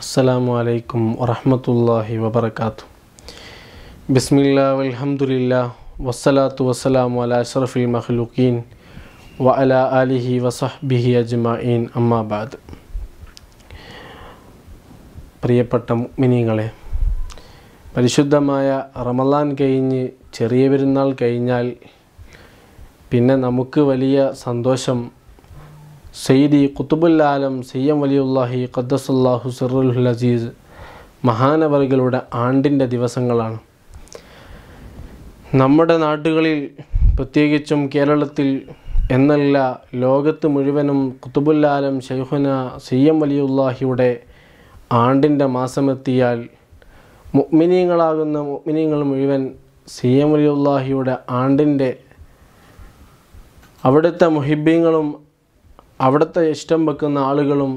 അസ്സലാമു അലൈക്കും വറഹമത്തല്ലാഹി വബർക്കാത്തു ബിസ്മില്ല വൽഹമുല്ല വസ്സലാത്തു വസ്സലാമു അല അഷ്റഫിൽ മഹ്ലുഖീൻ വ അല അലിഹി വസഹ്ബിഹി അജ്മീൻ അമ്മാബാദ് പ്രിയപ്പെട്ട മിനിങ്ങളെ പരിശുദ്ധമായ റമലാൻ കഴിഞ്ഞ് ചെറിയ പെരുന്നാൾ കഴിഞ്ഞാൽ പിന്നെ നമുക്ക് വലിയ സന്തോഷം സെയ്ദി കുത്തുബുല്ലാലം സെയ്യം വലിയുല്ലാഹി ഖദ്ദസല്ലാഹു സിറുൽ അസീസ് മഹാനവറുകളുടെ ആണ്ടിൻ്റെ ദിവസങ്ങളാണ് നമ്മുടെ നാടുകളിൽ പ്രത്യേകിച്ചും കേരളത്തിൽ എന്നല്ല ലോകത്ത് മുഴുവനും കുത്തുബുല്ലാലം ഷെയ്ഹുന സെയ്യം വലിയുല്ലാഹിയുടെ ആണ്ടിൻ്റെ മാസമെത്തിയാൽ മുഗ്മിനീങ്ങളാകുന്ന മുഗ്മിനീങ്ങൾ മുഴുവൻ സിയം വലിയുല്ലാഹിയുടെ ആണ്ടിൻ്റെ അവിടുത്തെ മുഹിബീങ്ങളും അവിടുത്തെ ഇഷ്ടം വെക്കുന്ന ആളുകളും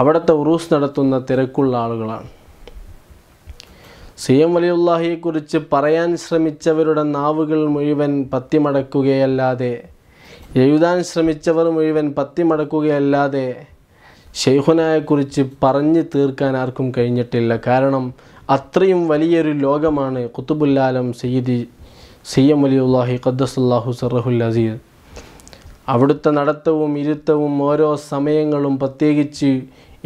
അവിടുത്തെ ഉറൂസ് നടത്തുന്ന തിരക്കുള്ള ആളുകളാണ് സി എം വലിയുല്ലാഹിയെക്കുറിച്ച് പറയാൻ ശ്രമിച്ചവരുടെ നാവുകൾ മുഴുവൻ പത്തിമടക്കുകയല്ലാതെ എഴുതാൻ ശ്രമിച്ചവർ മുഴുവൻ പത്തിമടക്കുകയല്ലാതെ ഷെയ്ഖുനായെക്കുറിച്ച് പറഞ്ഞു തീർക്കാൻ ആർക്കും കഴിഞ്ഞിട്ടില്ല കാരണം അത്രയും വലിയൊരു ലോകമാണ് കുത്തുബുല്ലാലം സയ്യിദി സി എം വലിയുല്ലാഹി ഖദ്ദസുല്ലാഹു സറഹുൽ അസീദ് അവിടുത്തെ നടത്തവും ഇരുത്തവും ഓരോ സമയങ്ങളും പ്രത്യേകിച്ച്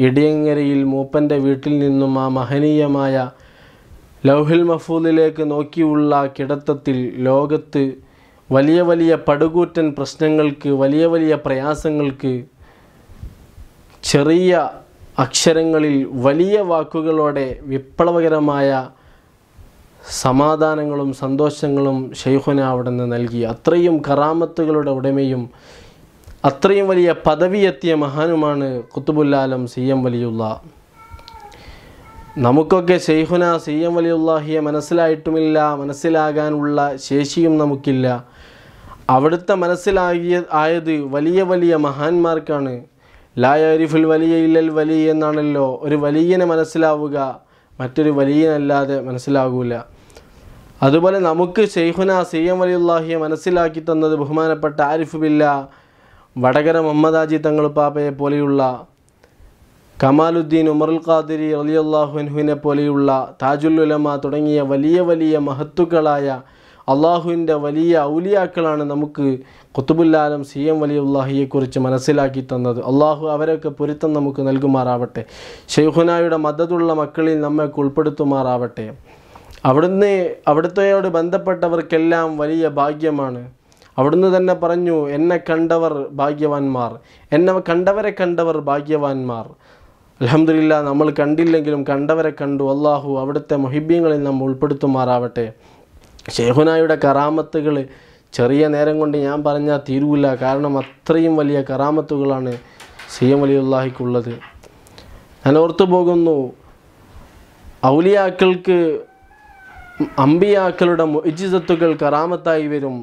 ഇടിയങ്ങരയിൽ മൂപ്പൻ്റെ വീട്ടിൽ നിന്നും ആ മഹനീയമായ ലൗഹിൽ മഫൂദിലേക്ക് നോക്കിയുള്ള കിടത്തത്തിൽ ലോകത്ത് വലിയ വലിയ പടുകൂറ്റൻ പ്രശ്നങ്ങൾക്ക് വലിയ വലിയ പ്രയാസങ്ങൾക്ക് ചെറിയ അക്ഷരങ്ങളിൽ വലിയ വാക്കുകളോടെ വിപ്ലവകരമായ സമാധാനങ്ങളും സന്തോഷങ്ങളും ഷെയ്ഖുന അവിടെ നിന്ന് നൽകി അത്രയും കറാമത്തുകളുടെ ഉടമയും അത്രയും വലിയ എത്തിയ മഹാനുമാണ് കുത്തുബുല്ലാലം സി എം വലിയുള്ള നമുക്കൊക്കെ ഷെയ്ഖുന സി എം വലിയുള്ളാഹിയെ മനസ്സിലായിട്ടുമില്ല മനസ്സിലാകാനുള്ള ശേഷിയും നമുക്കില്ല അവിടുത്തെ മനസ്സിലാകിയ ആയത് വലിയ വലിയ മഹാന്മാർക്കാണ് ലായരിഫുൽ വലിയ ഇല്ലൽ വലിയ എന്നാണല്ലോ ഒരു വലിയനെ മനസ്സിലാവുക മറ്റൊരു വലിയനല്ലാതെ മനസ്സിലാകൂല അതുപോലെ നമുക്ക് ഷെയ്ഖുന സി എം അലിയുല്ലാഹിയെ മനസ്സിലാക്കി തന്നത് ബഹുമാനപ്പെട്ട ആരിഫ് ബില്ല വടകര മുഹമ്മദാജി തങ്ങളുപ്പാപ്പയെ പോലെയുള്ള കമാലുദ്ദീൻ ഉമറുൽ ഖാദിരി അള്ളാഹുഹുവിനെ പോലെയുള്ള താജുലുലമ തുടങ്ങിയ വലിയ വലിയ മഹത്തുക്കളായ അള്ളാഹുവിൻ്റെ വലിയ ഔലിയാക്കളാണ് നമുക്ക് കുത്തുബുല്ലാലം സി എം ഉള്ളാഹിയെക്കുറിച്ച് മനസ്സിലാക്കി തന്നത് അള്ളാഹു അവരൊക്കെ പൊരുത്തം നമുക്ക് നൽകുമാറാവട്ടെ ഷെയ്ഖുനായുടെ മദതുള്ള മക്കളിൽ നമ്മൾക്ക് ഉൾപ്പെടുത്തുമാറാവട്ടെ അവിടുന്ന് അവിടുത്തെയോട് ബന്ധപ്പെട്ടവർക്കെല്ലാം വലിയ ഭാഗ്യമാണ് അവിടുന്ന് തന്നെ പറഞ്ഞു എന്നെ കണ്ടവർ ഭാഗ്യവാന്മാർ എന്നെ കണ്ടവരെ കണ്ടവർ ഭാഗ്യവാന്മാർ അലഹമില്ല നമ്മൾ കണ്ടില്ലെങ്കിലും കണ്ടവരെ കണ്ടു അള്ളാഹു അവിടുത്തെ മൊഹിബ്യങ്ങളിൽ നമ്മൾ ഉൾപ്പെടുത്തുമാറാവട്ടെ ഷേഹുനായുടെ കറാമത്തുകൾ ചെറിയ നേരം കൊണ്ട് ഞാൻ പറഞ്ഞാൽ തീരുവില്ല കാരണം അത്രയും വലിയ കറാമത്തുകളാണ് സി എം അലിയുള്ളാഹിക്കുള്ളത് ഞാൻ ഓർത്തു പോകുന്നു ഔലിയാക്കൾക്ക് അമ്പിയാക്കളുടെ മൊജിസത്തുകൾ കറാമത്തായി വരും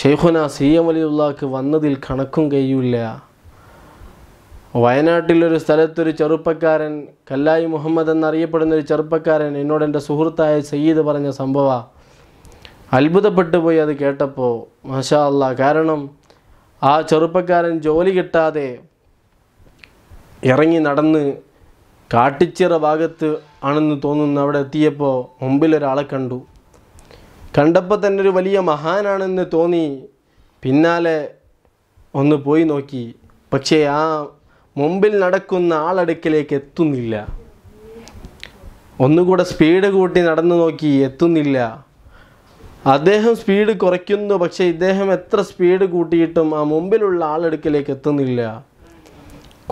ഷെയ്ഖുന സി എം അലിയുള്ളാക്ക് വന്നതിൽ കണക്കും കഴിയില്ല വയനാട്ടിലൊരു സ്ഥലത്തൊരു ചെറുപ്പക്കാരൻ കല്ലായി മുഹമ്മദ് എന്നറിയപ്പെടുന്ന ഒരു ചെറുപ്പക്കാരൻ എന്നോട് എൻ്റെ സുഹൃത്തായ സയ്യിദ് പറഞ്ഞ സംഭവ അത്ഭുതപ്പെട്ടു പോയി അത് കേട്ടപ്പോൾ മഷാ അല്ല കാരണം ആ ചെറുപ്പക്കാരൻ ജോലി കിട്ടാതെ ഇറങ്ങി നടന്ന് കാട്ടിച്ചിറ ഭാഗത്ത് ആണെന്ന് തോന്നുന്നു അവിടെ എത്തിയപ്പോൾ മുമ്പിൽ ഒരാളെ കണ്ടു കണ്ടപ്പോൾ തന്നെ ഒരു വലിയ മഹാനാണെന്ന് തോന്നി പിന്നാലെ ഒന്ന് പോയി നോക്കി പക്ഷേ ആ മുമ്പിൽ നടക്കുന്ന ആളടുക്കിലേക്ക് എത്തുന്നില്ല ഒന്നുകൂടെ സ്പീഡ് കൂട്ടി നടന്നു നോക്കി എത്തുന്നില്ല അദ്ദേഹം സ്പീഡ് കുറയ്ക്കുന്നു പക്ഷേ ഇദ്ദേഹം എത്ര സ്പീഡ് കൂട്ടിയിട്ടും ആ മുമ്പിലുള്ള ആളടുക്കിലേക്ക് എത്തുന്നില്ല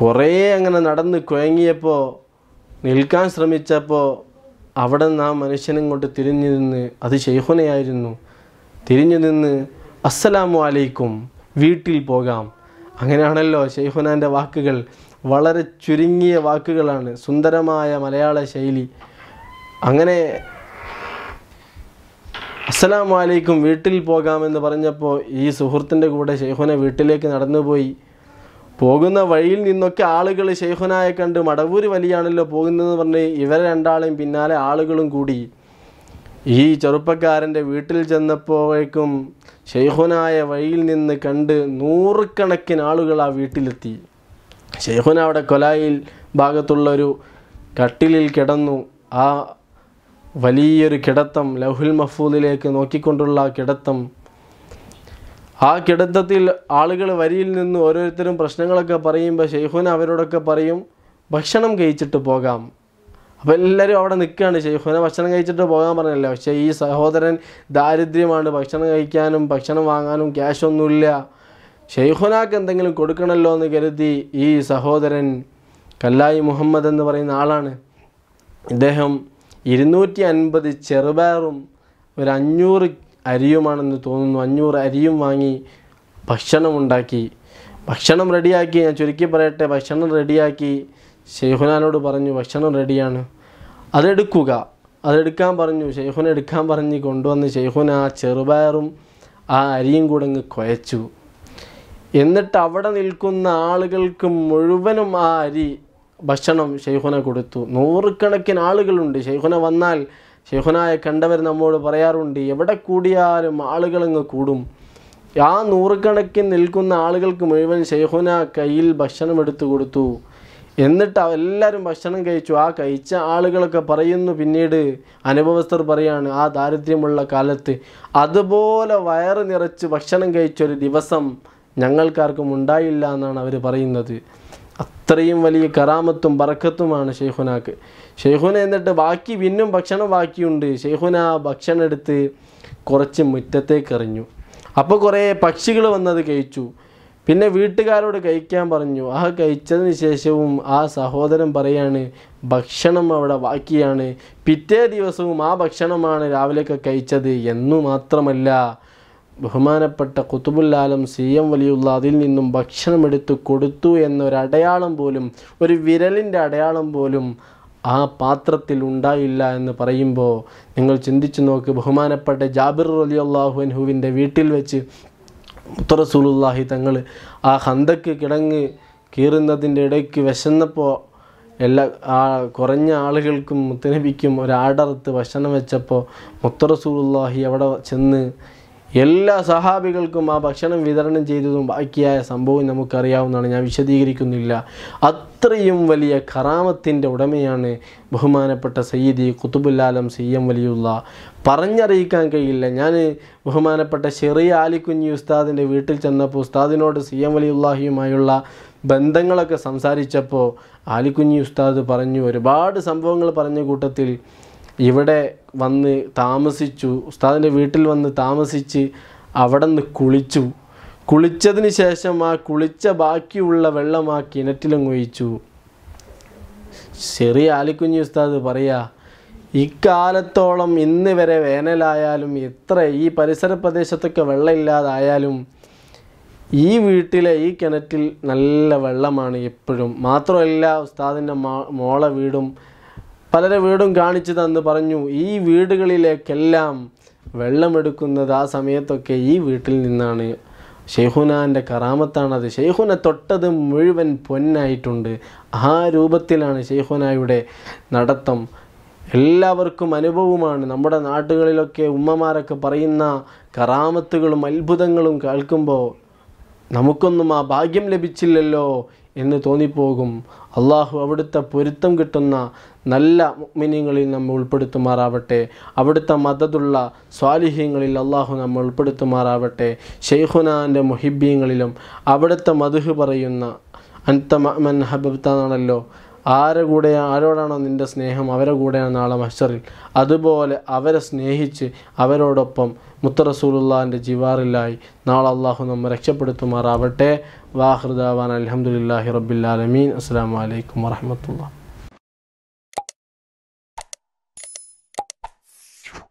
കുറേ അങ്ങനെ നടന്ന് കുഴങ്ങിയപ്പോൾ നിൽക്കാൻ ശ്രമിച്ചപ്പോൾ അവിടെ നിന്ന് ആ മനുഷ്യനും കൊണ്ട് തിരിഞ്ഞു നിന്ന് അത് ഷെയ്ഹുനയായിരുന്നു തിരിഞ്ഞു നിന്ന് അസ്സലാമു അലൈക്കും വീട്ടിൽ പോകാം അങ്ങനെയാണല്ലോ ഷെയ്ഹുനാൻ്റെ വാക്കുകൾ വളരെ ചുരുങ്ങിയ വാക്കുകളാണ് സുന്ദരമായ മലയാള ശൈലി അങ്ങനെ അസ്സലാമു അലൈക്കും വീട്ടിൽ പോകാമെന്ന് പറഞ്ഞപ്പോൾ ഈ സുഹൃത്തിൻ്റെ കൂടെ ഷെയ്ഹുന വീട്ടിലേക്ക് നടന്നുപോയി പോകുന്ന വഴിയിൽ നിന്നൊക്കെ ആളുകൾ ഷെയ്ഖുനായെ കണ്ട് മടവൂര് വലിയാണല്ലോ പോകുന്നതെന്ന് പറഞ്ഞ് ഇവരെ രണ്ടാളെയും പിന്നാലെ ആളുകളും കൂടി ഈ ചെറുപ്പക്കാരൻ്റെ വീട്ടിൽ ചെന്നപ്പോഴേക്കും ഷെയ്ഖുനായ വഴിയിൽ നിന്ന് കണ്ട് നൂറുകണക്കിന് ആളുകൾ ആ വീട്ടിലെത്തി ഷെയ്ഖുന അവിടെ കൊലായിൽ ഭാഗത്തുള്ളൊരു കട്ടിലിൽ കിടന്നു ആ വലിയൊരു കിടത്തം ലഹുൽ മഫൂദിലേക്ക് നോക്കിക്കൊണ്ടുള്ള കിടത്തം ആ കിടത്തത്തിൽ ആളുകൾ വരിയിൽ നിന്ന് ഓരോരുത്തരും പ്രശ്നങ്ങളൊക്കെ പറയുമ്പോൾ ഷെയ്ഖുന അവരോടൊക്കെ പറയും ഭക്ഷണം കഴിച്ചിട്ട് പോകാം അപ്പോൾ എല്ലാവരും അവിടെ നിൽക്കുകയാണ് ഷെയ്ഖുന ഭക്ഷണം കഴിച്ചിട്ട് പോകാൻ പറഞ്ഞല്ലോ പക്ഷേ ഈ സഹോദരൻ ദാരിദ്ര്യമാണ് ഭക്ഷണം കഴിക്കാനും ഭക്ഷണം വാങ്ങാനും ക്യാഷൊന്നുമില്ല ഷെയ്ഖുനാക്ക് എന്തെങ്കിലും കൊടുക്കണമല്ലോ എന്ന് കരുതി ഈ സഹോദരൻ കല്ലായി മുഹമ്മദ് എന്ന് പറയുന്ന ആളാണ് ഇദ്ദേഹം ഇരുന്നൂറ്റി അൻപത് ചെറുപയറും ഒരു അഞ്ഞൂറ് അരിയുമാണെന്ന് തോന്നുന്നു അഞ്ഞൂറ് അരിയും വാങ്ങി ഭക്ഷണമുണ്ടാക്കി ഭക്ഷണം റെഡിയാക്കി ഞാൻ ചുരുക്കി പറയട്ടെ ഭക്ഷണം റെഡിയാക്കി ഷെയ്ഹുനാനോട് പറഞ്ഞു ഭക്ഷണം റെഡിയാണ് അതെടുക്കുക അതെടുക്കാൻ പറഞ്ഞു ഷെയ്ഹുന എടുക്കാൻ പറഞ്ഞ് കൊണ്ടുവന്ന് ഷെയ്ഹുന ആ ചെറുപയറും ആ അരിയും കൂടെ അങ്ങ് കുഴച്ചു എന്നിട്ട് അവിടെ നിൽക്കുന്ന ആളുകൾക്ക് മുഴുവനും ആ അരി ഭക്ഷണം ഷെയ്ഹുന കൊടുത്തു നൂറുകണക്കിന് ആളുകളുണ്ട് ഷെയ്ഹുന വന്നാൽ ഷെയ്ഖുനായ കണ്ടവർ നമ്മോട് പറയാറുണ്ട് എവിടെ കൂടിയാലും ആളുകളങ്ങ് കൂടും ആ നൂറുകണക്കിന് നിൽക്കുന്ന ആളുകൾക്ക് മുഴുവൻ ഷെയ്ഖുന കയ്യിൽ ഭക്ഷണം എടുത്തു കൊടുത്തു എന്നിട്ട് എല്ലാവരും ഭക്ഷണം കഴിച്ചു ആ കഴിച്ച ആളുകളൊക്കെ പറയുന്നു പിന്നീട് അനുഭവസ്ഥർ പറയാണ് ആ ദാരിദ്ര്യമുള്ള കാലത്ത് അതുപോലെ വയറ് നിറച്ച് ഭക്ഷണം കഴിച്ചൊരു ദിവസം ഞങ്ങൾക്കാർക്കും ഉണ്ടായില്ല എന്നാണ് അവർ പറയുന്നത് അത്രയും വലിയ കറാമത്തും ബറക്കത്തുമാണ് ഷെയ്ഖുനാക്ക് ഷെയ്ഖുന എന്നിട്ട് ബാക്കി പിന്നും ഭക്ഷണം ബാക്കിയുണ്ട് ഷെയ്ഖുന ഭക്ഷണം എടുത്ത് കുറച്ച് മുറ്റത്തേക്ക് എറിഞ്ഞു അപ്പോൾ കുറേ പക്ഷികൾ വന്നത് കഴിച്ചു പിന്നെ വീട്ടുകാരോട് കഴിക്കാൻ പറഞ്ഞു ആ കഴിച്ചതിന് ശേഷവും ആ സഹോദരൻ പറയാണ് ഭക്ഷണം അവിടെ ബാക്കിയാണ് പിറ്റേ ദിവസവും ആ ഭക്ഷണമാണ് രാവിലെയൊക്കെ കഴിച്ചത് എന്നു മാത്രമല്ല ബഹുമാനപ്പെട്ട കുത്തുബുല്ലാലും സി എം വലിയുള്ള അതിൽ നിന്നും ഭക്ഷണം എടുത്തു കൊടുത്തു എന്നൊരടയാളം പോലും ഒരു വിരലിൻ്റെ അടയാളം പോലും ആ പാത്രത്തിൽ ഉണ്ടായില്ല എന്ന് പറയുമ്പോൾ നിങ്ങൾ ചിന്തിച്ചു നോക്ക് ബഹുമാനപ്പെട്ട ജാബിർ അലി അള്ളാഹുൻഹുവിൻ്റെ വീട്ടിൽ വെച്ച് മുത്തറസൂലുല്ലാഹി തങ്ങൾ ആ ഹന്തക്ക് കിടങ്ങ് കീറുന്നതിൻ്റെ ഇടയ്ക്ക് വിശന്നപ്പോൾ എല്ലാ ആ കുറഞ്ഞ ആളുകൾക്കും മുത്തനബിക്കും ഒരാടർത്ത് ഭക്ഷണം വെച്ചപ്പോൾ മുത്തറസൂലുല്ലാഹി അവിടെ ചെന്ന് എല്ലാ സഹാബികൾക്കും ആ ഭക്ഷണം വിതരണം ചെയ്തതും ബാക്കിയായ സംഭവം നമുക്കറിയാവുന്നതാണ് ഞാൻ വിശദീകരിക്കുന്നില്ല അത്രയും വലിയ കറാമത്തിൻ്റെ ഉടമയാണ് ബഹുമാനപ്പെട്ട സയ്യിദി കുത്തുബുല്ലാലം സി എം വലിയുള്ള പറഞ്ഞറിയിക്കാൻ കഴിയില്ല ഞാൻ ബഹുമാനപ്പെട്ട ചെറിയ ആലിക്കുഞ്ഞി ഉസ്താദിൻ്റെ വീട്ടിൽ ചെന്നപ്പോൾ ഉസ്താദിനോട് സി എം വലിയുള്ളാഹിയുമായുള്ള ബന്ധങ്ങളൊക്കെ സംസാരിച്ചപ്പോൾ ആലിക്കുഞ്ഞി ഉസ്താദ് പറഞ്ഞു ഒരുപാട് സംഭവങ്ങൾ പറഞ്ഞ കൂട്ടത്തിൽ ഇവിടെ വന്ന് താമസിച്ചു ഉസ്താദിൻ്റെ വീട്ടിൽ വന്ന് താമസിച്ച് അവിടെ നിന്ന് കുളിച്ചു കുളിച്ചതിന് ശേഷം ആ കുളിച്ച ബാക്കിയുള്ള വെള്ളം ആ കിണറ്റിലും ഒഴിച്ചു ശരി ആലിക്കുഞ്ഞി ഉസ്താദ് പറയാ ഇക്കാലത്തോളം ഇന്ന് വരെ വേനലായാലും എത്ര ഈ പരിസര പ്രദേശത്തൊക്കെ വെള്ളമില്ലാതായാലും ഈ വീട്ടിലെ ഈ കിണറ്റിൽ നല്ല വെള്ളമാണ് എപ്പോഴും മാത്രമല്ല ഉസ്താദിൻ്റെ മോളെ വീടും പലരെ വീടും കാണിച്ചു തന്ന് പറഞ്ഞു ഈ വീടുകളിലേക്കെല്ലാം വെള്ളമെടുക്കുന്നത് ആ സമയത്തൊക്കെ ഈ വീട്ടിൽ നിന്നാണ് ഷെയ്ഹുനാൻ്റെ കറാമത്താണത് ഷെയ്ഹുന തൊട്ടത് മുഴുവൻ പൊന്നായിട്ടുണ്ട് ആ രൂപത്തിലാണ് ഷെയ്ഹുനായുടെ നടത്തം എല്ലാവർക്കും അനുഭവമാണ് നമ്മുടെ നാട്ടുകളിലൊക്കെ ഉമ്മമാരൊക്കെ പറയുന്ന കറാമത്തുകളും അത്ഭുതങ്ങളും കേൾക്കുമ്പോൾ നമുക്കൊന്നും ആ ഭാഗ്യം ലഭിച്ചില്ലല്ലോ എന്ന് തോന്നിപ്പോകും അള്ളാഹു അവിടുത്തെ പൊരുത്തം കിട്ടുന്ന നല്ല മിനിങ്ങളിൽ നമ്മൾ ഉൾപ്പെടുത്തുമാറാവട്ടെ അവിടുത്തെ മതതുള്ള സ്വാലിഹ്യങ്ങളിൽ അള്ളാഹു നമ്മൾ ഉൾപ്പെടുത്തുമാറാവട്ടെ ഷെയ്ഖുനാൻ്റെ മുഹിബ്യങ്ങളിലും അവിടുത്തെ മധുഹ് പറയുന്ന അൻത മൻ ഹബബ്താണല്ലോ ആരുടെ കൂടെയാ ആരോടാണോ നിൻ്റെ സ്നേഹം അവരെ കൂടെയാണ് നാളെ മഷറിൽ അതുപോലെ അവരെ സ്നേഹിച്ച് അവരോടൊപ്പം മുത്തറസൂലുള്ളാൻ്റെ ജിവാറിലായി നാളെ അള്ളാഹു നമ്മെ രക്ഷപ്പെടുത്തുമാറാവട്ടെ വാഹൃദാവാൻ അലഹമുല്ലാഹി റബ്ബില്ലാലമീൻ അസ്സാം വലൈക്കും വാഹമത്തുള്ള